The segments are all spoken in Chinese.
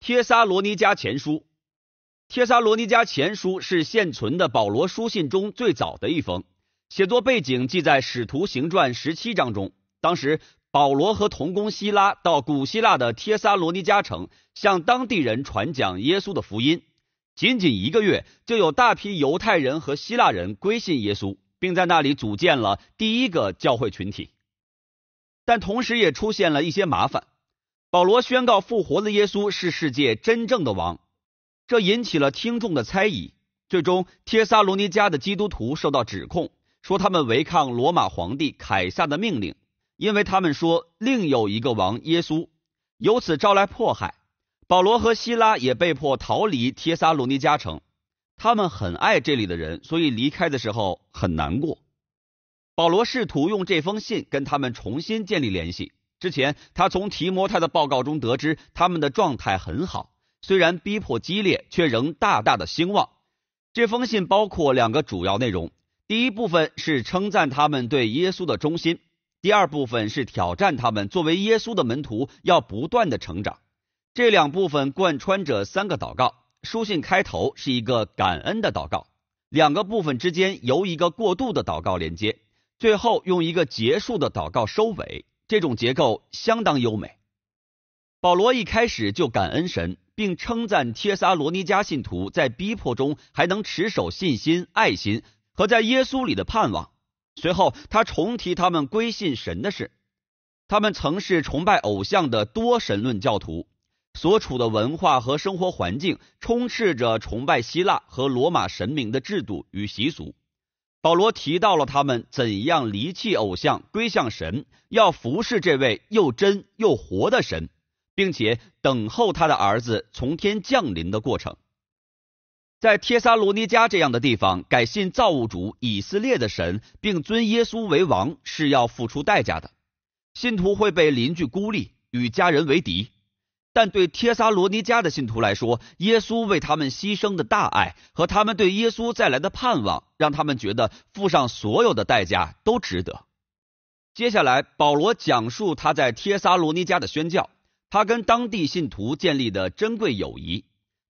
《帖撒罗尼迦前书》，《帖撒罗尼迦前书》是现存的保罗书信中最早的一封。写作背景记在《使徒行传》十七章中。当时保罗和同工希拉到古希腊的帖撒罗尼加城，向当地人传讲耶稣的福音。仅仅一个月，就有大批犹太人和希腊人归信耶稣，并在那里组建了第一个教会群体。但同时也出现了一些麻烦。保罗宣告复活的耶稣是世界真正的王，这引起了听众的猜疑。最终，帖撒罗尼迦的基督徒受到指控，说他们违抗罗马皇帝凯撒的命令，因为他们说另有一个王耶稣，由此招来迫害。保罗和希拉也被迫逃离帖撒罗尼加城。他们很爱这里的人，所以离开的时候很难过。保罗试图用这封信跟他们重新建立联系。之前，他从提摩太的报告中得知他们的状态很好，虽然逼迫激烈，却仍大大的兴旺。这封信包括两个主要内容：第一部分是称赞他们对耶稣的忠心；第二部分是挑战他们作为耶稣的门徒要不断的成长。这两部分贯穿着三个祷告。书信开头是一个感恩的祷告，两个部分之间由一个过渡的祷告连接，最后用一个结束的祷告收尾。这种结构相当优美。保罗一开始就感恩神，并称赞帖撒罗尼迦信徒在逼迫中还能持守信心、爱心和在耶稣里的盼望。随后，他重提他们归信神的事。他们曾是崇拜偶像的多神论教徒，所处的文化和生活环境充斥着崇拜希腊和罗马神明的制度与习俗。保罗提到了他们怎样离弃偶像归向神，要服侍这位又真又活的神，并且等候他的儿子从天降临的过程。在帖撒罗尼迦这样的地方改信造物主以色列的神，并尊耶稣为王是要付出代价的，信徒会被邻居孤立，与家人为敌。但对帖撒罗尼迦的信徒来说，耶稣为他们牺牲的大爱和他们对耶稣再来的盼望，让他们觉得付上所有的代价都值得。接下来，保罗讲述他在帖撒罗尼迦的宣教，他跟当地信徒建立的珍贵友谊。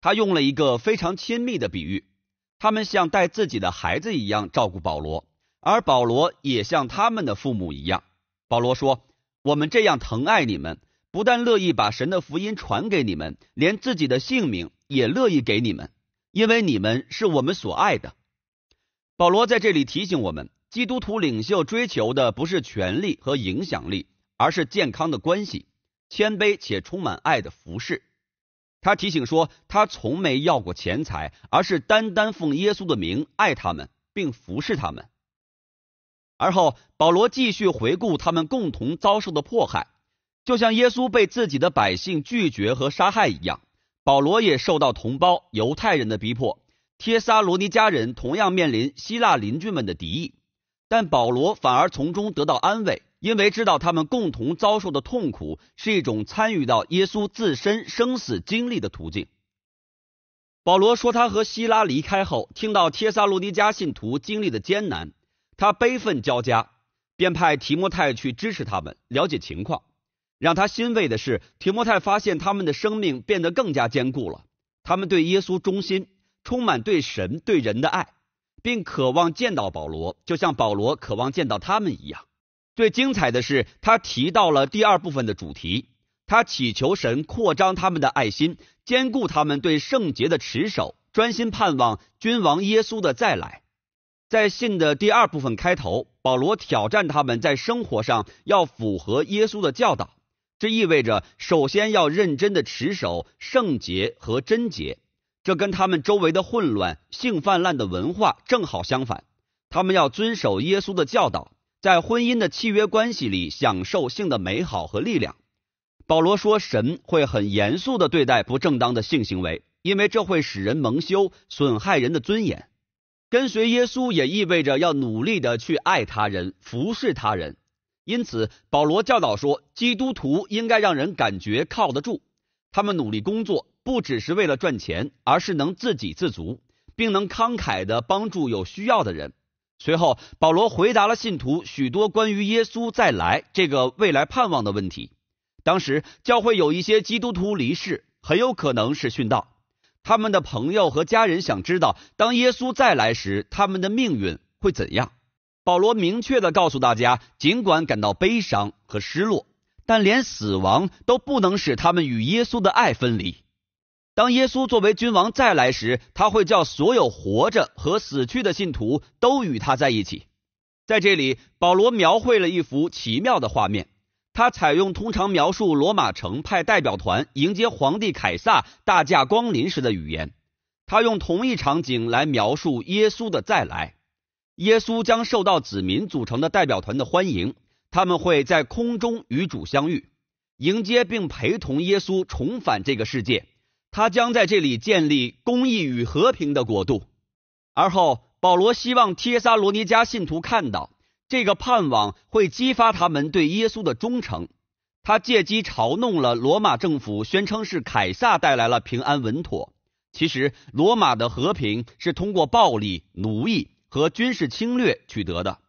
他用了一个非常亲密的比喻：他们像带自己的孩子一样照顾保罗，而保罗也像他们的父母一样。保罗说：“我们这样疼爱你们。”不但乐意把神的福音传给你们，连自己的性命也乐意给你们，因为你们是我们所爱的。保罗在这里提醒我们，基督徒领袖追求的不是权力和影响力，而是健康的关系、谦卑且充满爱的服饰。他提醒说，他从没要过钱财，而是单单奉耶稣的名爱他们并服侍他们。而后，保罗继续回顾他们共同遭受的迫害。就像耶稣被自己的百姓拒绝和杀害一样，保罗也受到同胞犹太人的逼迫，帖撒罗尼迦人同样面临希腊邻居们的敌意，但保罗反而从中得到安慰，因为知道他们共同遭受的痛苦是一种参与到耶稣自身生死经历的途径。保罗说，他和希拉离开后，听到帖撒罗尼迦信徒经历的艰难，他悲愤交加，便派提摩太去支持他们，了解情况。让他欣慰的是，提摩太发现他们的生命变得更加坚固了。他们对耶稣忠心，充满对神、对人的爱，并渴望见到保罗，就像保罗渴望见到他们一样。最精彩的是，他提到了第二部分的主题。他祈求神扩张他们的爱心，兼顾他们对圣洁的持守，专心盼望君王耶稣的再来。在信的第二部分开头，保罗挑战他们在生活上要符合耶稣的教导。这意味着，首先要认真的持守圣洁和贞洁，这跟他们周围的混乱、性泛滥的文化正好相反。他们要遵守耶稣的教导，在婚姻的契约关系里享受性的美好和力量。保罗说，神会很严肃的对待不正当的性行为，因为这会使人蒙羞，损害人的尊严。跟随耶稣也意味着要努力的去爱他人，服侍他人。因此，保罗教导说，基督徒应该让人感觉靠得住。他们努力工作，不只是为了赚钱，而是能自给自足，并能慷慨的帮助有需要的人。随后，保罗回答了信徒许多关于耶稣再来这个未来盼望的问题。当时，教会有一些基督徒离世，很有可能是殉道。他们的朋友和家人想知道，当耶稣再来时，他们的命运会怎样。保罗明确的告诉大家：尽管感到悲伤和失落，但连死亡都不能使他们与耶稣的爱分离。当耶稣作为君王再来时，他会叫所有活着和死去的信徒都与他在一起。在这里，保罗描绘了一幅奇妙的画面。他采用通常描述罗马城派代表团迎接皇帝凯撒大驾光临时的语言，他用同一场景来描述耶稣的再来。耶稣将受到子民组成的代表团的欢迎，他们会在空中与主相遇，迎接并陪同耶稣重返这个世界。他将在这里建立公义与和平的国度。而后，保罗希望帖撒罗尼迦信徒看到这个盼望，会激发他们对耶稣的忠诚。他借机嘲弄了罗马政府，宣称是凯撒带来了平安稳妥，其实罗马的和平是通过暴力奴役。和军事侵略取得的，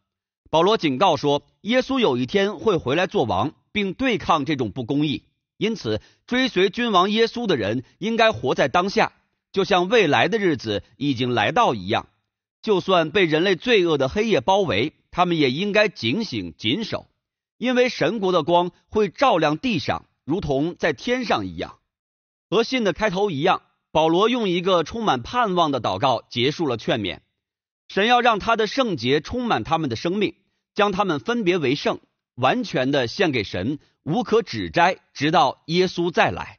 保罗警告说，耶稣有一天会回来做王，并对抗这种不公义。因此，追随君王耶稣的人应该活在当下，就像未来的日子已经来到一样。就算被人类罪恶的黑夜包围，他们也应该警醒谨守，因为神国的光会照亮地上，如同在天上一样。和信的开头一样，保罗用一个充满盼望的祷告结束了劝勉。神要让他的圣洁充满他们的生命，将他们分别为圣，完全的献给神，无可指摘，直到耶稣再来。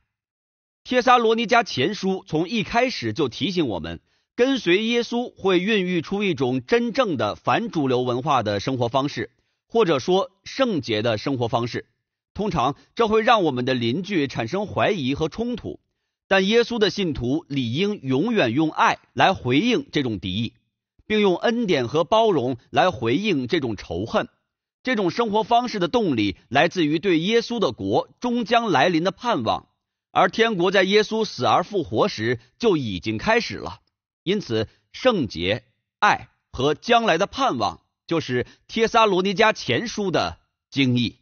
帖撒罗尼迦前书从一开始就提醒我们，跟随耶稣会孕育出一种真正的反主流文化的生活方式，或者说圣洁的生活方式。通常这会让我们的邻居产生怀疑和冲突，但耶稣的信徒理应永远用爱来回应这种敌意。并用恩典和包容来回应这种仇恨。这种生活方式的动力来自于对耶稣的国终将来临的盼望，而天国在耶稣死而复活时就已经开始了。因此，圣洁、爱和将来的盼望就是帖撒罗尼迦前书的精义。